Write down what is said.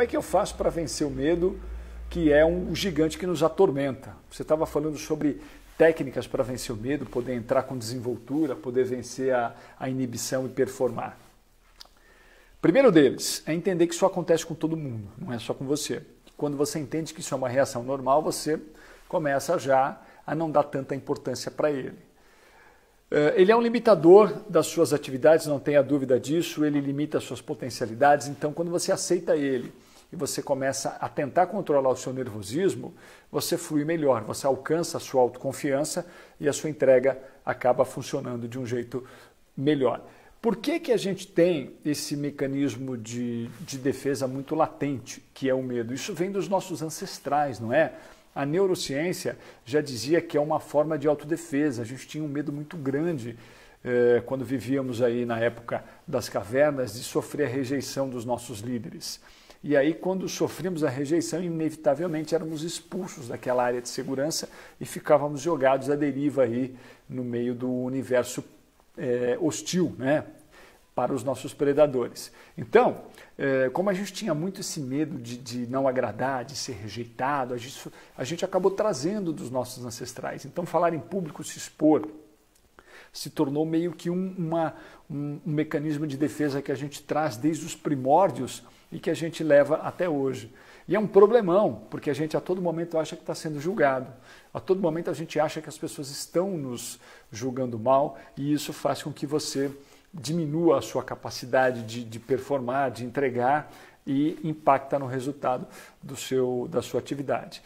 Como é que eu faço para vencer o medo, que é um gigante que nos atormenta? Você estava falando sobre técnicas para vencer o medo, poder entrar com desenvoltura, poder vencer a, a inibição e performar. Primeiro deles é entender que isso acontece com todo mundo, não é só com você. Quando você entende que isso é uma reação normal, você começa já a não dar tanta importância para ele. Eh, ele é um limitador das suas atividades, não tenha dúvida disso, ele limita as suas potencialidades, então quando você aceita ele e você começa a tentar controlar o seu nervosismo, você flui melhor, você alcança a sua autoconfiança e a sua entrega acaba funcionando de um jeito melhor. Por que, que a gente tem esse mecanismo de, de defesa muito latente, que é o medo? Isso vem dos nossos ancestrais, não é? A neurociência já dizia que é uma forma de autodefesa. A gente tinha um medo muito grande eh, quando vivíamos aí na época das cavernas de sofrer a rejeição dos nossos líderes. E aí, quando sofrimos a rejeição, inevitavelmente éramos expulsos daquela área de segurança e ficávamos jogados à deriva aí no meio do universo é, hostil, né? Para os nossos predadores. Então, é, como a gente tinha muito esse medo de, de não agradar, de ser rejeitado, a gente, a gente acabou trazendo dos nossos ancestrais. Então, falar em público, se expor, se tornou meio que um, uma, um, um mecanismo de defesa que a gente traz desde os primórdios e que a gente leva até hoje. E é um problemão, porque a gente a todo momento acha que está sendo julgado. A todo momento a gente acha que as pessoas estão nos julgando mal e isso faz com que você diminua a sua capacidade de, de performar, de entregar e impacta no resultado do seu, da sua atividade.